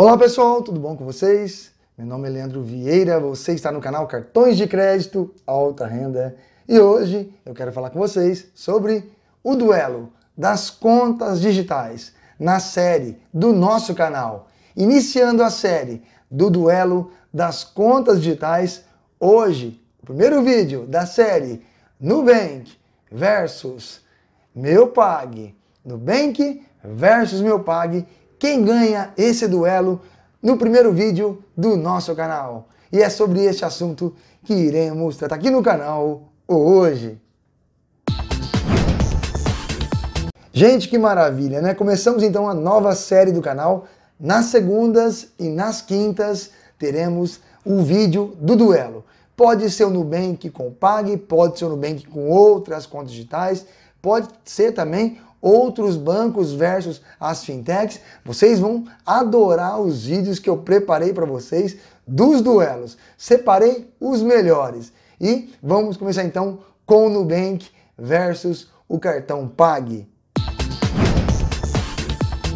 Olá pessoal, tudo bom com vocês? Meu nome é Leandro Vieira, você está no canal Cartões de Crédito Alta Renda e hoje eu quero falar com vocês sobre o duelo das contas digitais na série do nosso canal. Iniciando a série do duelo das contas digitais, hoje, o primeiro vídeo da série Nubank versus Meu Pag. Nubank versus Meu Pag quem ganha esse duelo no primeiro vídeo do nosso canal. E é sobre este assunto que iremos tratar aqui no canal hoje. Gente, que maravilha, né? Começamos então a nova série do canal. Nas segundas e nas quintas teremos o vídeo do duelo. Pode ser o Nubank com Pag, pode ser o Nubank com outras contas digitais, pode ser também outros bancos versus as fintechs, vocês vão adorar os vídeos que eu preparei para vocês dos duelos. Separei os melhores. E vamos começar então com o Nubank versus o cartão Pag.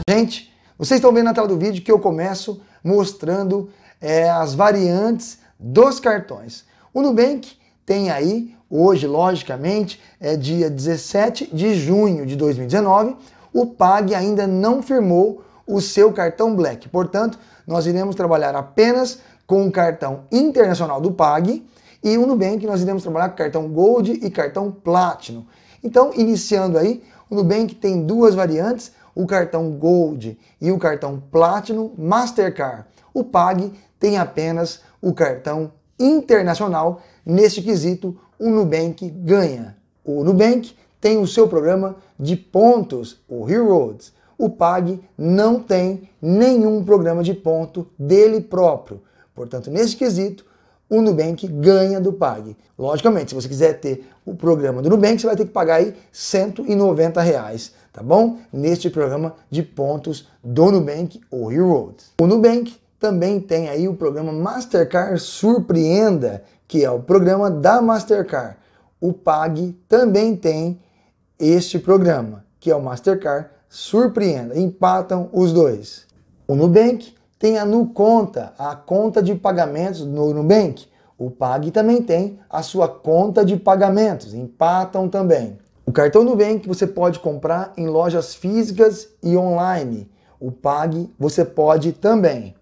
Gente, vocês estão vendo na tela do vídeo que eu começo mostrando é, as variantes dos cartões. O Nubank tem aí, hoje, logicamente, é dia 17 de junho de 2019, o PAG ainda não firmou o seu cartão Black. Portanto, nós iremos trabalhar apenas com o cartão internacional do PAG e o Nubank nós iremos trabalhar com cartão Gold e cartão Platinum. Então, iniciando aí, o Nubank tem duas variantes, o cartão Gold e o cartão Platinum Mastercard. O PAG tem apenas o cartão internacional Neste quesito, o Nubank ganha. O Nubank tem o seu programa de pontos, o Rewards. O Pag não tem nenhum programa de ponto dele próprio. Portanto, neste quesito, o Nubank ganha do Pag. Logicamente, se você quiser ter o programa do Nubank, você vai ter que pagar aí 190 reais, tá bom? Neste programa de pontos do Nubank ou Rewards. O Nubank também tem aí o programa Mastercard Surpreenda, que é o programa da Mastercard. O PAG também tem este programa, que é o Mastercard Surpreenda. Empatam os dois. O Nubank tem a Nuconta, a conta de pagamentos no Nubank. O PAG também tem a sua conta de pagamentos, empatam também. O cartão Nubank você pode comprar em lojas físicas e online. O PAG você pode também.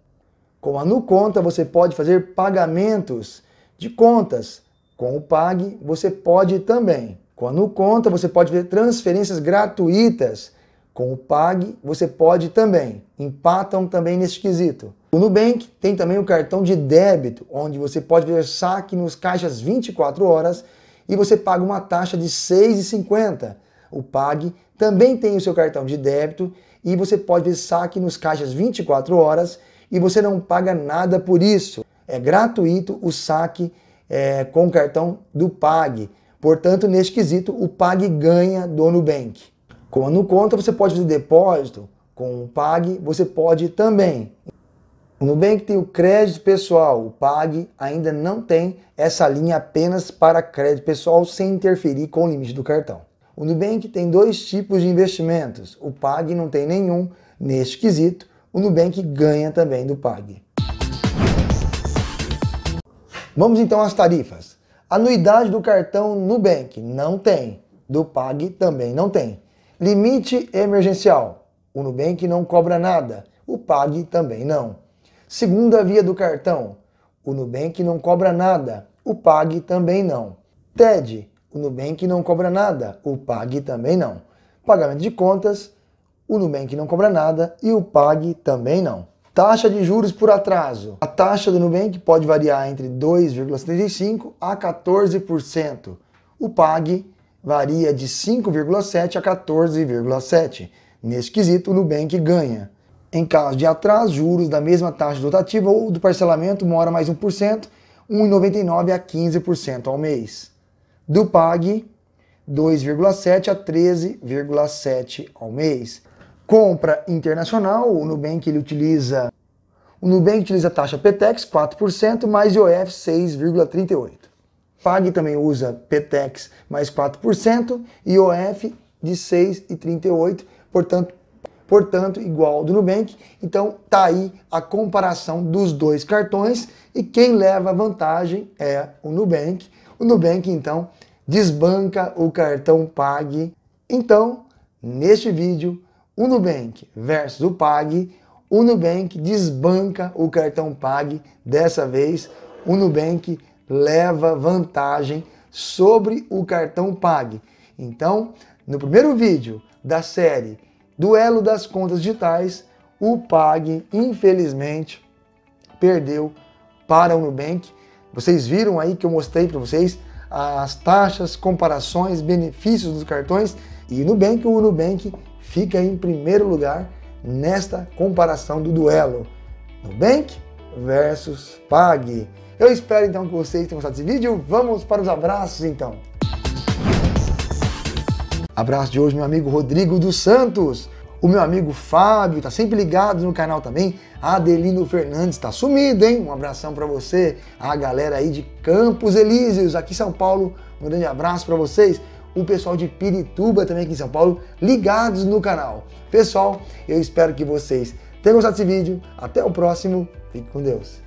Com a Nuconta você pode fazer pagamentos de contas. Com o PAG, você pode também. Quando conta, você pode ver transferências gratuitas. Com o PAG, você pode também. Empatam também nesse quesito. O Nubank tem também o cartão de débito, onde você pode ver saque nos caixas 24 horas e você paga uma taxa de R$ 6,50. O PAG também tem o seu cartão de débito e você pode ver saque nos caixas 24 horas e você não paga nada por isso. É gratuito o saque é, com cartão do Pag. Portanto, neste quesito, o Pag ganha do Nubank. Com a Nuconta, você pode fazer depósito. Com o Pag, você pode também. O Nubank tem o crédito pessoal. O Pag ainda não tem essa linha apenas para crédito pessoal sem interferir com o limite do cartão. O Nubank tem dois tipos de investimentos. O Pag não tem nenhum. Neste quesito, o Nubank ganha também do Pag. Vamos então às tarifas. Anuidade do cartão Nubank não tem. Do Pag também não tem. Limite emergencial. O Nubank não cobra nada. O Pag também não. Segunda via do cartão. O Nubank não cobra nada. O Pag também não. TED. O Nubank não cobra nada. O Pag também não. Pagamento de contas. O Nubank não cobra nada e o Pag também não. Taxa de juros por atraso. A taxa do Nubank pode variar entre 2,75% a 14%. O PAG varia de 5,7% a 14,7%. Nesse quesito, o Nubank ganha. Em caso de atraso, juros da mesma taxa dotativa ou do parcelamento mora mais 1%, 1,99% a 15% ao mês. Do PAG, 2,7% a 13,7% ao mês compra internacional, o Nubank ele utiliza o Nubank utiliza a taxa PTEX 4% mais IOF 6,38. Pag também usa PTEX mais 4% e IOF de 6,38, portanto, portanto igual ao do Nubank. Então tá aí a comparação dos dois cartões e quem leva a vantagem é o Nubank. O Nubank então desbanca o cartão Pag. Então, neste vídeo o Nubank versus o Pag, o Nubank desbanca o cartão Pag. Dessa vez, o Nubank leva vantagem sobre o cartão Pag. Então, no primeiro vídeo da série Duelo das Contas Digitais, o Pag, infelizmente, perdeu para o Nubank. Vocês viram aí que eu mostrei para vocês as taxas, comparações, benefícios dos cartões e Nubank, o Nubank fica em primeiro lugar nesta comparação do duelo Nubank versus Pag. Eu espero então que vocês tenham gostado desse vídeo. Vamos para os abraços então. Abraço de hoje meu amigo Rodrigo dos Santos. O meu amigo Fábio está sempre ligado no canal também. Adelino Fernandes está sumido, hein? Um abração para você. A galera aí de Campos Elíseos, aqui em São Paulo. Um grande abraço para vocês o pessoal de Pirituba também aqui em São Paulo, ligados no canal. Pessoal, eu espero que vocês tenham gostado desse vídeo. Até o próximo. Fique com Deus.